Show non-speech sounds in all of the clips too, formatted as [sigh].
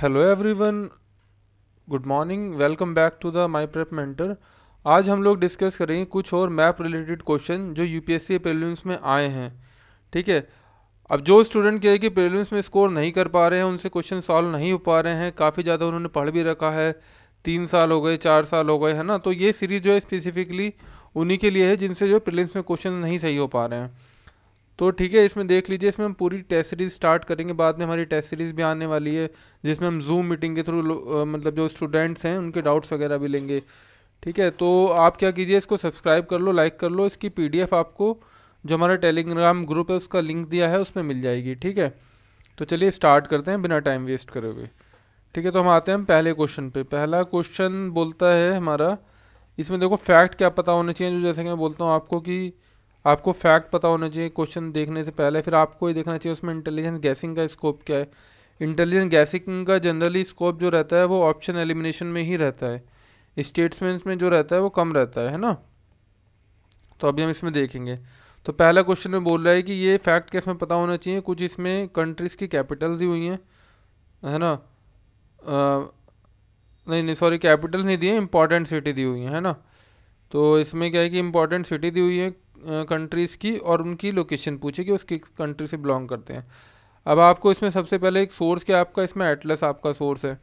Hello everyone good morning welcome back to the my prep mentor आज हम लोग discuss करेंगे कुछ और मैप रिलेटेड क्वेश्चन जो यूपीएससी प्रीलिम्स में आए हैं ठीक है अब जो स्टूडेंट क्या कि प्रीलिम्स में स्कोर नहीं कर पा रहे हैं उनसे क्वेश्चन सॉल्व नहीं हो पा रहे हैं काफ़ी ज़्यादा उन्होंने पढ़ भी रखा है तीन साल हो गए चार साल हो गए है ना तो ये सीरीज़ जो है स्पेसिफिकली उन्हीं के लिए है जिनसे जो प्रीलिम्स में क्वेश्चन नहीं सही हो पा रहे हैं तो ठीक है इसमें देख लीजिए इसमें हम पूरी टेस्ट सीरीज़ स्टार्ट करेंगे बाद में हमारी टेस्ट सीरीज़ भी आने वाली है जिसमें हम जूम मीटिंग के थ्रू मतलब जो स्टूडेंट्स हैं उनके डाउट्स वगैरह भी लेंगे ठीक है तो आप क्या कीजिए इसको सब्सक्राइब कर लो लाइक कर लो इसकी पी आपको जो हमारा टेलीग्राम ग्रुप है उसका लिंक दिया है उसमें मिल जाएगी ठीक है तो चलिए स्टार्ट करते हैं बिना टाइम वेस्ट करे हुए ठीक है तो हम आते हैं पहले क्वेश्चन पे पहला क्वेश्चन बोलता है हमारा इसमें देखो फैक्ट क्या पता होना चाहिए जो जैसे कि मैं बोलता हूँ आपको कि आपको फैक्ट पता होना चाहिए क्वेश्चन देखने से पहले फिर आपको ये देखना चाहिए उसमें इंटेलिजेंस गैसिंग का स्कोप क्या है इंटेलिजेंस गैसिंग का जनरली स्कोप जो रहता है वो ऑप्शन एलिमिनेशन में ही रहता है स्टेट्समेंट्स में जो रहता है वो कम रहता है है ना तो अभी हम इसमें देखेंगे तो पहला क्वेश्चन में बोल रहा है कि ये फैक्ट कैसे में पता होना चाहिए कुछ इसमें कंट्रीज़ की कैपिटल्स ही हुई हैं है ना आ, नहीं नहीं सॉरी कैपिटल्स नहीं दिए इंपॉर्टेंट सिटी दी हुई हैं है ना तो इसमें क्या है कि इंपॉर्टेंट सिटी दी हुई है कंट्रीज़ की और उनकी लोकेशन पूछे कि उस किस कंट्री से बिलोंग करते हैं अब आपको इसमें सबसे पहले एक सोर्स क्या आपका इसमें एटलस आपका सोर्स है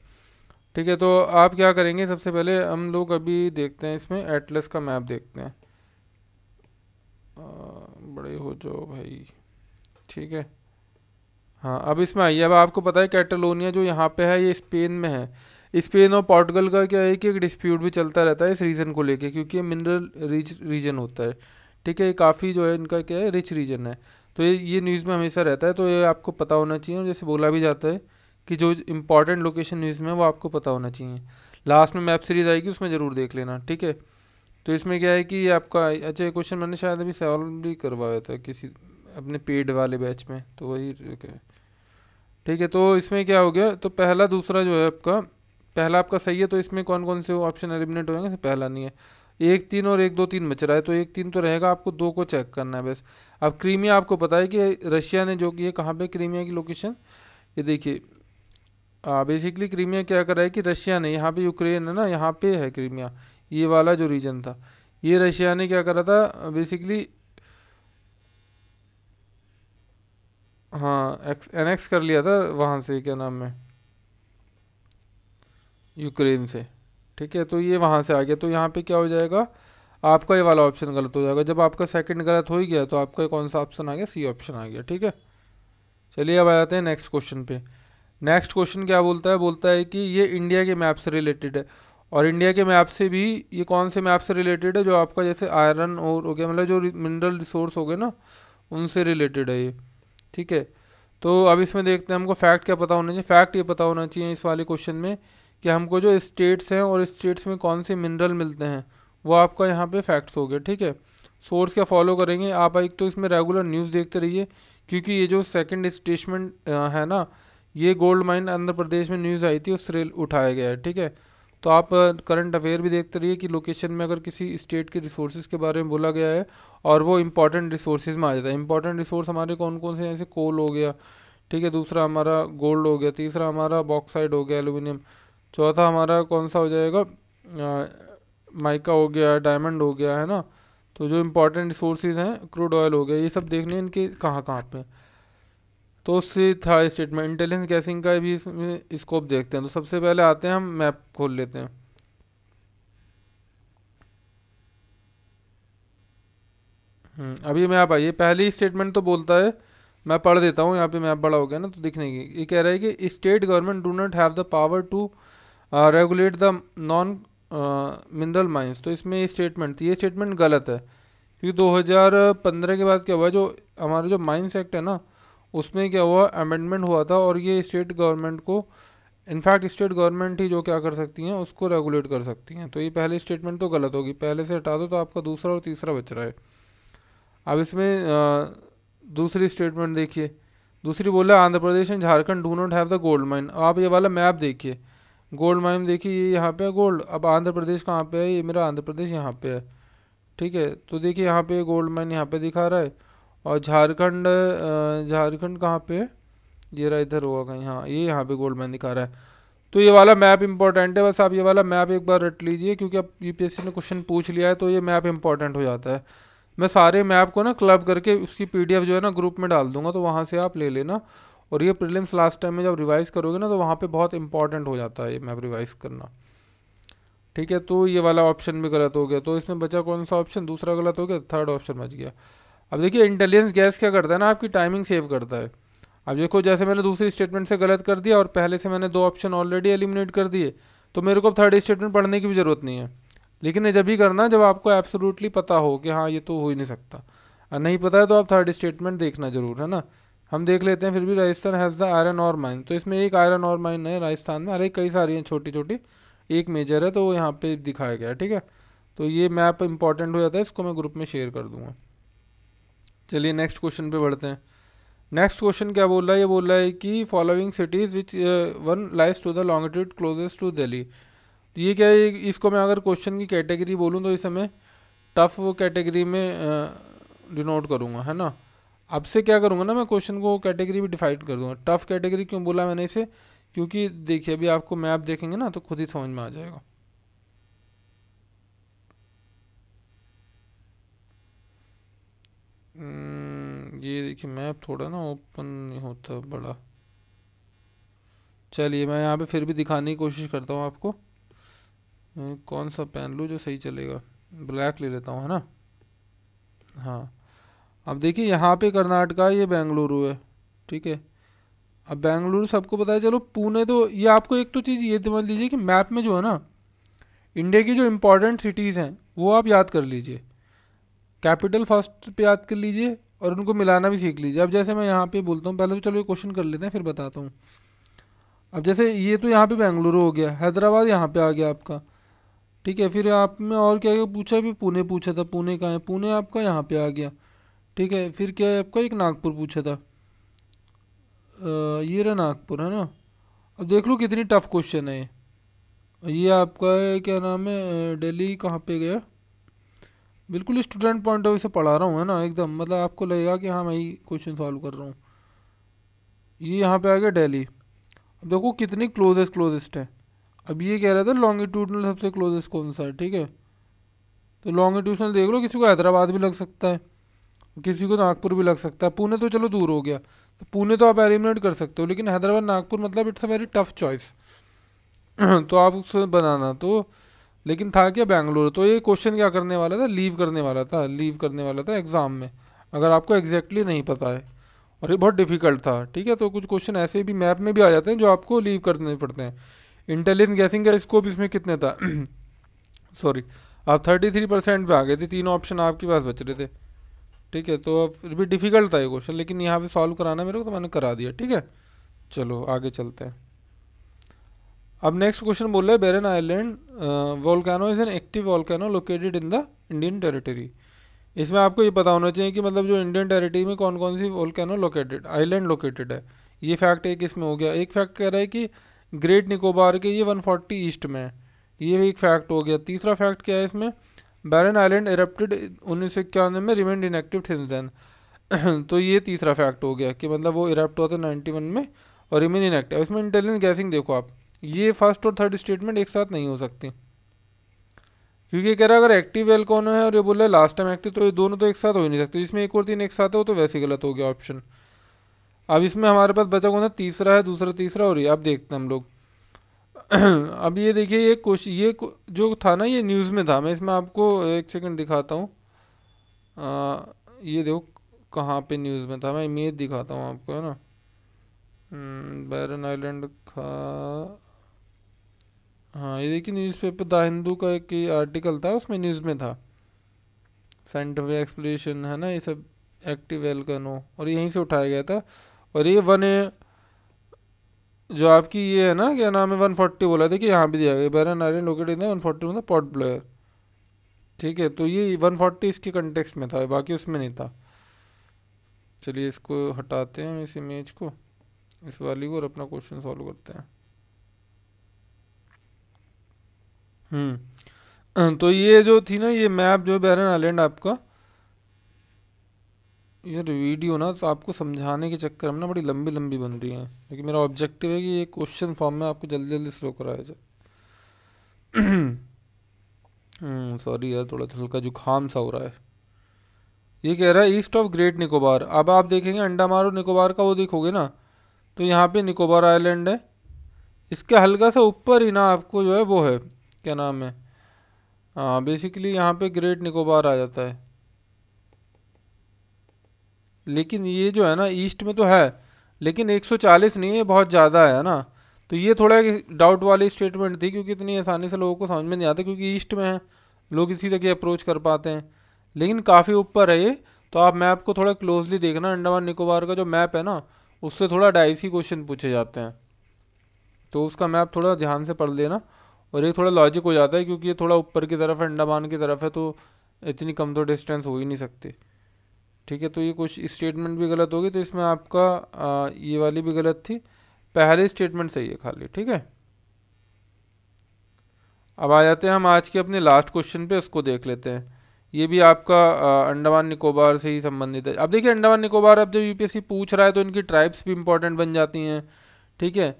ठीक है तो आप क्या करेंगे सबसे पहले हम लोग अभी देखते हैं इसमें एटलस का मैप देखते हैं बड़े हो जाओ भाई ठीक है हाँ अब इसमें आइए अब आपको पता है कैटलोनिया जो यहाँ पे है ये स्पेन में है स्पेन और पोर्टुगल का क्या है कि एक डिस्प्यूट भी चलता रहता है इस रीजन को लेके क्योंकि ये मिनरल रिच रीजन होता है ठीक है ये काफ़ी जो है इनका क्या है रिच रीजन है तो ये ये न्यूज़ में हमेशा रहता है तो ये आपको पता होना चाहिए और जैसे बोला भी जाता है कि जो इंपॉर्टेंट लोकेशन न्यूज़ में वो आपको पता होना चाहिए लास्ट में मैप सीरीज आएगी उसमें ज़रूर देख लेना ठीक है तो इसमें क्या है कि ये आपका अच्छा ये क्वेश्चन मैंने शायद अभी सॉल्व भी करवाया था किसी अपने पेड वाले बैच में तो वही ठीक है तो इसमें क्या हो गया तो पहला दूसरा जो है आपका पहला आपका सही है तो इसमें कौन कौन से ऑप्शन एलिमिनेट होंगे पहला नहीं है एक तीन और एक दो तीन बच रहा है तो एक तीन तो रहेगा आपको दो को चेक करना है बस अब क्रीमिया आपको पता है कि रशिया ने जो कि है कहाँ पर क्रीमिया की लोकेशन ये देखिए बेसिकली क्रीमिया क्या कर रहा है कि रशिया ने यहाँ पे यूक्रेन है ना यहाँ पे है क्रीमिया ये वाला जो रीजन था ये रशिया ने क्या करा था बेसिकली हाँ एक्स एनेक्स कर लिया था वहाँ से क्या नाम है यूक्रेन से ठीक है तो ये वहाँ से आ गया तो यहाँ पे क्या हो जाएगा आपका ये वाला ऑप्शन गलत हो जाएगा जब आपका सेकंड गलत हो ही गया तो आपका कौन सा ऑप्शन आ गया सी ऑप्शन आ गया ठीक है चलिए अब आ जाते हैं नेक्स्ट क्वेश्चन पे नेक्स्ट क्वेश्चन क्या बोलता है बोलता है कि ये इंडिया के मैप से रिलेटेड है और इंडिया के मैप से भी ये कौन से मैप से रिलेटेड है जो आपका जैसे आयरन और हो गया मतलब जो मिनरल रिसोर्स हो गए ना उनसे रिलेटेड है ये ठीक है तो अब इसमें देखते हैं हमको फैक्ट क्या पता होना चाहिए फैक्ट ये पता होना चाहिए इस वाले क्वेश्चन में कि हमको जो स्टेट्स हैं और स्टेट्स में कौन से मिनरल मिलते हैं वो आपका यहाँ पे फैक्ट्स हो गया ठीक है सोर्स क्या फॉलो करेंगे आप एक तो इसमें रेगुलर न्यूज़ देखते रहिए क्योंकि ये जो सेकंड स्टेटमेंट है ना ये गोल्ड माइन आंध्र प्रदेश में न्यूज़ आई थी उससे उठाया गया है ठीक है तो आप करंट अफेयर भी देखते रहिए कि लोकेशन में अगर किसी स्टेट के रिसोर्सेज के बारे में बोला गया है और वो इम्पॉर्टेंट रिसोर्स में आ जाता है इंपॉर्टेंट रिसोर्स हमारे कौन कौन से जैसे कोल हो गया ठीक है दूसरा हमारा गोल्ड हो गया तीसरा हमारा बॉक्साइड हो गया एलुमिनियम चौथा हमारा कौन सा हो जाएगा माइका हो गया डायमंड हो गया है ना तो जो इम्पोर्टेंट रिसोर्सेज हैं क्रूड ऑयल हो गया ये सब देखने इनके कहाँ कहाँ पे तो उससे था स्टेटमेंट इंटेलिजेंस गैसिंग का भी इसमें स्कोप देखते हैं तो सबसे पहले आते हैं हम मैप खोल लेते हैं हम्म, अभी मैप आइए पहली स्टेटमेंट तो बोलता है मैं पढ़ देता हूँ यहाँ पे मैप बड़ा हो गया ना तो दिखने की ये कह रहा है कि state government do not have the power to regulate the non mineral mines तो इसमें ये स्टेटमेंट थी ये स्टेटमेंट गलत है क्योंकि 2015 के बाद क्या हुआ जो हमारा जो माइंस एक्ट है ना उसमें क्या हुआ अमेंडमेंट हुआ था और ये स्टेट गवर्नमेंट को इनफैक्ट स्टेट गवर्नमेंट ही जो क्या कर सकती हैं उसको रेगुलेट कर सकती हैं तो ये पहले स्टेटमेंट तो गलत होगी पहले से हटा दो तो आपका दूसरा और तीसरा बच रहा है अब इसमें आ, uh, दूसरी स्टेटमेंट देखिए दूसरी बोला Andhra Pradesh and Jharkhand do not have the gold mine आप ये वाला मैप देखिए गोल्ड माइन देखिए ये यहाँ पे है गोल्ड अब आंध्र प्रदेश कहाँ पे है ये मेरा आंध्र प्रदेश यहाँ पे है ठीक है तो देखिए यहाँ पे गोल्ड माइन यहाँ पे दिखा रहा है और झारखंड झारखंड कहाँ पे है ये रहा इधर होगा कहीं हाँ ये यहाँ पे गोल्ड माइन दिखा रहा है तो ये वाला मैप इंपॉर्टेंट है बस आप ये वाला मैप एक बार रट लीजिए क्योंकि अब यूपीएससी ने क्वेश्चन पूछ लिया है तो ये मैप इंपॉर्टेंट हो जाता है मैं सारे मैप को ना क्लब करके उसकी पीडीएफ जो है ना ग्रुप में डाल दूंगा तो वहाँ से आप ले लेना और ये प्रीलिम्स लास्ट टाइम में जब रिवाइज करोगे ना तो वहाँ पे बहुत इंपॉर्टेंट हो जाता है ये मैप रिवाइज करना ठीक है तो ये वाला ऑप्शन भी गलत हो गया तो इसमें बचा कौन सा ऑप्शन दूसरा गलत हो गया थर्ड ऑप्शन बच गया अब देखिए इंटेलिजेंस गैस क्या करता है ना आपकी टाइमिंग सेव करता है अब देखो जैसे मैंने दूसरी स्टेटमेंट से गलत कर दिया और पहले से मैंने दो ऑप्शन ऑलरेडी एलिमिनेट कर दिए तो मेरे को थर्ड स्टेटमेंट पढ़ने की भी ज़रूरत नहीं है लेकिन ये जब भी करना जब आपको एब्सोल्युटली पता हो कि हाँ ये तो हो ही नहीं सकता नहीं पता है तो आप थर्ड स्टेटमेंट देखना जरूर है ना हम देख लेते हैं फिर भी Rajasthan has the iron ore mine तो इसमें एक आयरन और माइन है राजस्थान में अरे कई सारी हैं छोटी छोटी एक मेजर है तो वो यहाँ पे दिखाया गया ठीक है तो ये मैप इंपॉर्टेंट हो जाता है इसको मैं ग्रुप में शेयर कर दूँगा चलिए नेक्स्ट क्वेश्चन पे बढ़ते हैं नेक्स्ट क्वेश्चन क्या बोल रहा है ये बोल रहा है कि following cities which one lies to the longitude closest to Delhi तो ये क्या है इसको मैं अगर क्वेश्चन की कैटेगरी बोलूँ तो इसे मैं टफ कैटेगरी में डिनोट uh, करूँगा है ना अब से क्या करूँगा ना मैं क्वेश्चन को कैटेगरी भी डिफाइड कर दूँगा टफ कैटेगरी क्यों बोला मैंने इसे क्योंकि देखिए अभी आपको मैप देखेंगे ना तो खुद ही समझ में आ जाएगा हम्म, ये देखिए मैप थोड़ा ना ओपन नहीं होता बड़ा चलिए मैं यहाँ पे फिर भी दिखाने की कोशिश करता हूँ आपको कौन सा पहन लूँ जो सही चलेगा ब्लैक ले लेता हूँ है ना हाँ अब देखिए यहाँ पे कर्नाटका ये बेंगलुरु है ठीक है अब बेंगलुरु सबको पता है चलो पुणे तो ये आपको एक तो चीज़ ये समझ लीजिए कि मैप में जो है ना इंडिया की जो इम्पोर्टेंट सिटीज़ हैं वो आप याद कर लीजिए कैपिटल फर्स्ट पे याद कर लीजिए और उनको मिलाना भी सीख लीजिए अब जैसे मैं यहाँ पे बोलता हूँ पहले तो चलो ये क्वेश्चन कर लेते हैं फिर बताता हूँ अब जैसे ये तो यहाँ पे बेंगलुरु हो गया हैदराबाद यहाँ पे आ गया आपका ठीक है फिर आप में और क्या क्या पूछा फिर पुणे पूछा था पुणे कहाँ है पुणे आपका यहाँ पे आ गया ठीक है फिर क्या है आपका एक नागपुर पूछा था आ, ये रहा नागपुर है ना अब देख लो कितनी टफ क्वेश्चन है ये आपका है क्या नाम है दिल्ली कहाँ पे गया बिल्कुल स्टूडेंट पॉइंट ऑफ व्यू से पढ़ा रहा हूँ है ना एकदम मतलब आपको लगेगा कि हाँ मैं ही क्वेश्चन सॉल्व कर रहा हूँ ये यहाँ पे आ गया डेली अब देखो कितनी क्लोजेस्ट क्लोजेस्ट है अब ये कह रहा था लॉन्गिट्यूडनल सबसे क्लोजेस्ट कौन सा है ठीक है तो लॉन्गिट्यूडनल देख लो किसी को हैदराबाद भी लग सकता है किसी को नागपुर भी लग सकता है पुणे तो चलो दूर हो गया तो पुणे तो आप एलिमिनेट कर सकते हो लेकिन हैदराबाद नागपुर मतलब it's a very tough choice तो आप उससे बनाना तो लेकिन था क्या बैंगलोर तो ये क्वेश्चन क्या करने वाला था लीव करने वाला था लीव करने वाला था एग्ज़ाम में अगर आपको एग्जैक्टली नहीं पता है और ये बहुत डिफ़िकल्ट था ठीक है तो कुछ क्वेश्चन ऐसे भी मैप में भी आ जाते हैं जो आपको लीव करने पड़ते हैं इंटेलिजेंस गैसिंग का स्कोप इसमें कितने था सॉरी [clears throat] आप थर्टी थ्री परसेंट पर आ गए थे तीन ऑप्शन आपके पास बच रहे थे ठीक है तो अब भी डिफ़िकल्ट था ये क्वेश्चन लेकिन यहाँ पे सॉल्व कराना मेरे को तो मैंने करा दिया ठीक है चलो आगे चलते हैं अब नेक्स्ट क्वेश्चन बोल रहे हैं Barren Island volcano is an active volcano located in the Indian territory इसमें आपको ये पता होना चाहिए कि मतलब जो इंडियन टेरिटरी में कौन कौन सी वॉलकैनो लोकेटेड आइलैंड लोकेटेड है ये फैक्ट एक इसमें हो गया एक फैक्ट कह रहा है कि ग्रेट निकोबार के ये 140 ईस्ट में है ये भी एक फैक्ट हो गया तीसरा फैक्ट क्या है इसमें बैरन आइलैंड एरप्टेड उन्नीस सौ इक्यानवे में रिमेंड इनएक्टिव थे देन तो ये तीसरा फैक्ट हो गया कि मतलब वो इरप्ट हुआ था नाइन्टी वन में और रिमेन इनएक्टिव इसमें इंटेलिजेंस गैसिंग देखो आप ये फर्स्ट और थर्ड स्टेटमेंट एक साथ नहीं हो सकती क्योंकि कह रहा अगर एक्टिव वेल कौन है और ये बोल रहा है लास्ट टाइम एक्टिव तो ये दोनों तो एक साथ हो ही नहीं सकते इसमें एक और तीन एक साथ है वो तो वैसे गलत हो गया ऑप्शन अब इसमें हमारे पास बचा कौन सा तीसरा है दूसरा तीसरा और ये अब देखते हैं हम लोग [clears throat] अब ये देखिए ये कुछ ये जो था ना ये न्यूज़ में था मैं इसमें आपको एक सेकंड दिखाता हूँ ये देखो कहाँ पे न्यूज़ में था मैं इमेज दिखाता हूँ आपको है ना हम्म, बैरन आइलैंड का हाँ ये देखिए न्यूज़पेपर द हिंदू का एक आर्टिकल था उसमें न्यूज़ में था साइंटिफिक एक्सप्लेशन है ना ये सब एक्टिव एल्कनो और यहीं से उठाया गया था और ये वन जो आपकी ये है ना क्या नाम है वन फोर्टी बोला देखिए यहाँ भी दिया गया Barren iron locate in one forty मतलब पॉट ब्लोयर ठीक है तो ये वन फोर्टी इसके कंटेक्स में था बाकी उसमें नहीं था चलिए इसको हटाते हैं इस इमेज को इस वाली को और अपना क्वेश्चन सॉल्व करते हैं हम्म तो ये जो थी ना ये मैप जो बैरन आइलैंड आपका यार वीडियो ना तो आपको समझाने के चक्कर में ना बड़ी लंबी लंबी बन रही है लेकिन मेरा ऑब्जेक्टिव है कि ये क्वेश्चन फॉर्म में आपको जल्दी जल्दी स्लो कराया जाए सॉरी [clears throat] हम्म, यार थोड़ा तो हल्का जुकाम सा हो रहा है ये कह रहा है ईस्ट ऑफ ग्रेट निकोबार अब आप देखेंगे अंडामार और निकोबार का वो देखोगे ना तो यहाँ पे निकोबार आइलैंड है इसके हल्का सा ऊपर ही ना आपको जो है वो है क्या नाम है हाँ बेसिकली यहाँ पे ग्रेट निकोबार आ जाता है लेकिन ये जो है ना ईस्ट में तो है लेकिन 140 नहीं है बहुत ज़्यादा है ना तो ये थोड़ा डाउट वाली स्टेटमेंट थी क्योंकि इतनी आसानी से लोगों को समझ में नहीं आता क्योंकि ईस्ट में है लोग इसी जगह अप्रोच कर पाते हैं लेकिन काफ़ी ऊपर है ये तो आप मैप को थोड़ा क्लोजली देखना अंडमान निकोबार का जो मैप है ना उससे थोड़ा डाइसी क्वेश्चन पूछे जाते हैं तो उसका मैप थोड़ा ध्यान से पढ़ लेना और ये थोड़ा लॉजिक हो जाता है क्योंकि ये थोड़ा ऊपर की तरफ है अंडमान की तरफ है तो इतनी कम तो डिस्टेंस हो ही नहीं सकती ठीक है तो ये कुछ स्टेटमेंट भी गलत होगी तो इसमें आपका आ, ये वाली भी गलत थी पहले स्टेटमेंट सही है खाली ठीक है अब आ जाते हैं हम आज के अपने लास्ट क्वेश्चन पे उसको देख लेते हैं ये भी आपका अंडमान निकोबार से ही संबंधित है अब देखिए अंडमान निकोबार अब जब यूपीएससी पूछ रहा है तो इनकी ट्राइब्स भी इंपॉर्टेंट बन जाती हैं ठीक है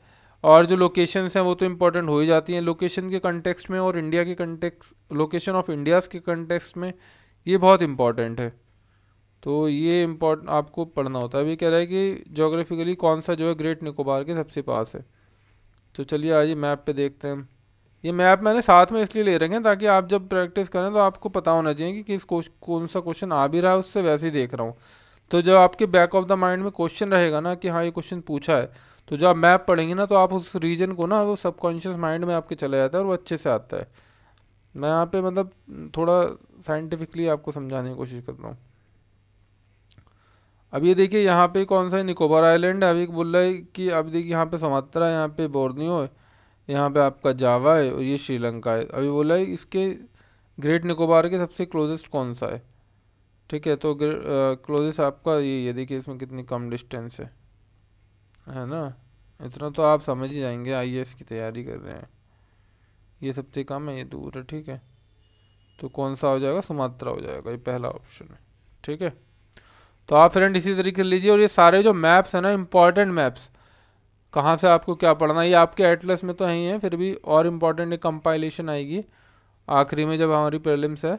और जो लोकेशंस हैं वो तो इम्पोर्टेंट हो ही जाती हैं लोकेशन के कंटेक्सट में और इंडिया के कंटेक्स लोकेशन ऑफ इंडियाज़ के कंटेक्सट में ये बहुत इंपॉर्टेंट है तो ये इम्पोर्ट आपको पढ़ना होता है अभी कह रहा है कि जोग्राफिकली कौन सा जो है ग्रेट निकोबार के सबसे पास है तो चलिए आइए मैप पे देखते हैं ये मैप मैंने साथ में इसलिए ले रखे हैं ताकि आप जब प्रैक्टिस करें तो आपको पता होना चाहिए कि किस कौन सा क्वेश्चन आ भी रहा है उससे वैसे ही देख रहा हूँ तो जब आपके बैक ऑफ द माइंड में क्वेश्चन रहेगा ना कि हाँ ये क्वेश्चन पूछा है तो जब आप मैप पढ़ेंगे ना तो आप उस रीजन को ना वो सबकॉन्शियस माइंड में आपके चला जाता है और वो अच्छे से आता है मैं यहाँ पे मतलब थोड़ा साइंटिफिकली आपको समझाने की कोशिश करता हूँ अब ये देखिए यहाँ पे कौन सा है निकोबार आइलैंड है अभी है कि अब देखिए यहाँ पे समात्रा है यहाँ पे बोर्नियो है यहाँ पे आपका जावा है और ये श्रीलंका है अभी बोला है इसके ग्रेट निकोबार के सबसे क्लोजेस्ट कौन सा है ठीक है तो क्लोजेस्ट आपका ये ये देखिए इसमें कितनी कम डिस्टेंस है है ना इतना तो आप समझ ही जाएंगे आई की तैयारी कर रहे हैं ये सबसे कम है ये दूर है ठीक है तो कौन सा हो जाएगा सुमात्रा हो जाएगा ये पहला ऑप्शन है ठीक है तो आप फ्रेंड इसी तरीके से लीजिए और ये सारे जो मैप्स हैं ना इम्पॉर्टेंट मैप्स कहाँ से आपको क्या पढ़ना ये आपके एटलस में तो है ही है फिर भी और इम्पॉर्टेंट एक कंपाइलेशन आएगी आखिरी में जब हमारी प्रॉब्लम्स है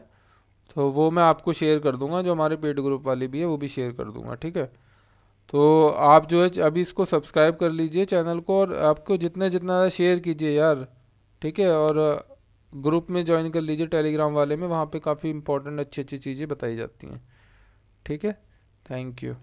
तो वो मैं आपको शेयर कर दूंगा जो हमारे पेड ग्रुप वाली भी है वो भी शेयर कर दूंगा ठीक है तो आप जो है अभी इसको सब्सक्राइब कर लीजिए चैनल को और आपको जितने जितना ज़्यादा शेयर कीजिए यार ठीक है और ग्रुप में ज्वाइन कर लीजिए टेलीग्राम वाले में वहाँ पे काफ़ी इंपॉर्टेंट अच्छी अच्छी चीज़ें बताई जाती हैं ठीक है Thank you.